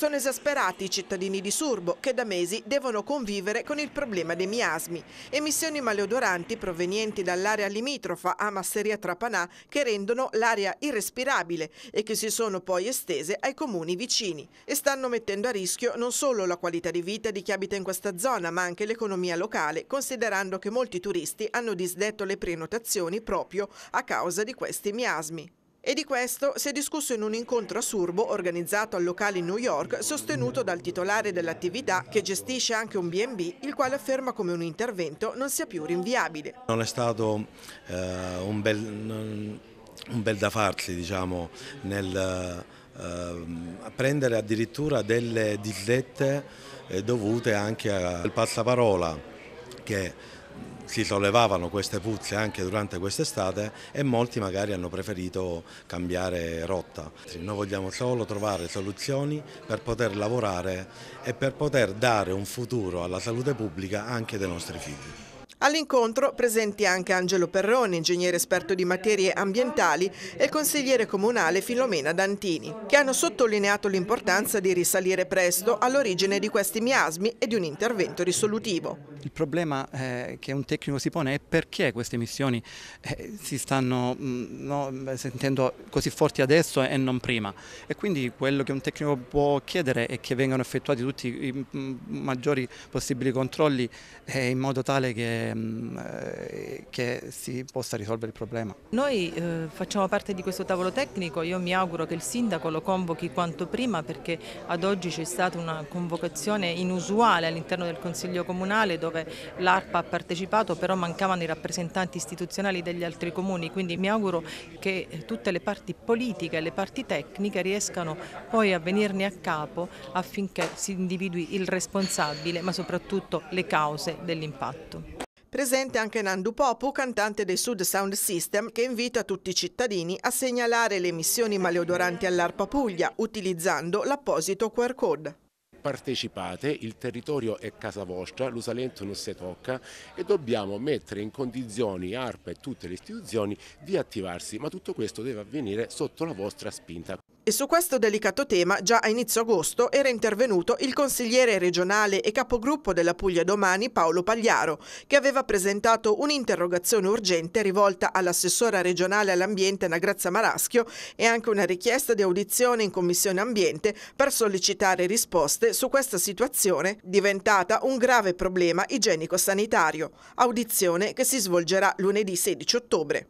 Sono esasperati i cittadini di Surbo che da mesi devono convivere con il problema dei miasmi. Emissioni maleodoranti provenienti dall'area limitrofa a Masseria Trapanà che rendono l'area irrespirabile e che si sono poi estese ai comuni vicini e stanno mettendo a rischio non solo la qualità di vita di chi abita in questa zona ma anche l'economia locale considerando che molti turisti hanno disdetto le prenotazioni proprio a causa di questi miasmi. E di questo si è discusso in un incontro a Surbo organizzato al locale in New York sostenuto dal titolare dell'attività che gestisce anche un B&B il quale afferma come un intervento non sia più rinviabile. Non è stato eh, un, bel, un, bel, da farsi diciamo, nel eh, prendere addirittura delle dislette eh, dovute anche al passaparola che si sollevavano queste puzze anche durante quest'estate e molti magari hanno preferito cambiare rotta. Noi vogliamo solo trovare soluzioni per poter lavorare e per poter dare un futuro alla salute pubblica anche dei nostri figli. All'incontro presenti anche Angelo Perroni, ingegnere esperto di materie ambientali, e consigliere comunale Filomena Dantini, che hanno sottolineato l'importanza di risalire presto all'origine di questi miasmi e di un intervento risolutivo. Il problema eh, che un tecnico si pone è perché queste emissioni eh, si stanno mh, mm, no, sentendo così forti adesso e non prima e quindi quello che un tecnico può chiedere è che vengano effettuati tutti i mh, mm, maggiori possibili controlli eh, in modo tale che, mh, mm, eh, che, si possa risolvere il problema. Noi eh, facciamo parte di questo tavolo tecnico, io mi auguro che il sindaco lo convochi quanto prima perché ad oggi c'è stata una convocazione inusuale all'interno del Consiglio Comunale dove dove l'ARPA ha partecipato, però mancavano i rappresentanti istituzionali degli altri comuni, quindi mi auguro che eh, tutte le parti politiche e le parti tecniche riescano poi a venirne a capo affinché si individui il responsabile, ma soprattutto le cause dell'impatto. Presente anche Nandu Popu, cantante dei Sud Sound System, che invita tutti i cittadini a segnalare le emissioni maleodoranti all'Arpa Puglia utilizzando l'apposito QR code partecipate, il territorio è casa vostra, l'Usalento non si tocca e dobbiamo mettere in condizioni ARPA e tutte le istituzioni di attivarsi, ma tutto questo deve avvenire sotto la vostra spinta. E su questo delicato tema già a inizio agosto era intervenuto il consigliere regionale e capogruppo della Puglia Domani Paolo Pagliaro, che aveva presentato un'interrogazione urgente rivolta all'assessora regionale all'ambiente Nagrazia Maraschio e anche una richiesta di audizione in Commissione Ambiente per sollecitare risposte su questa situazione diventata un grave problema igienico-sanitario, audizione che si svolgerà lunedì 16 ottobre.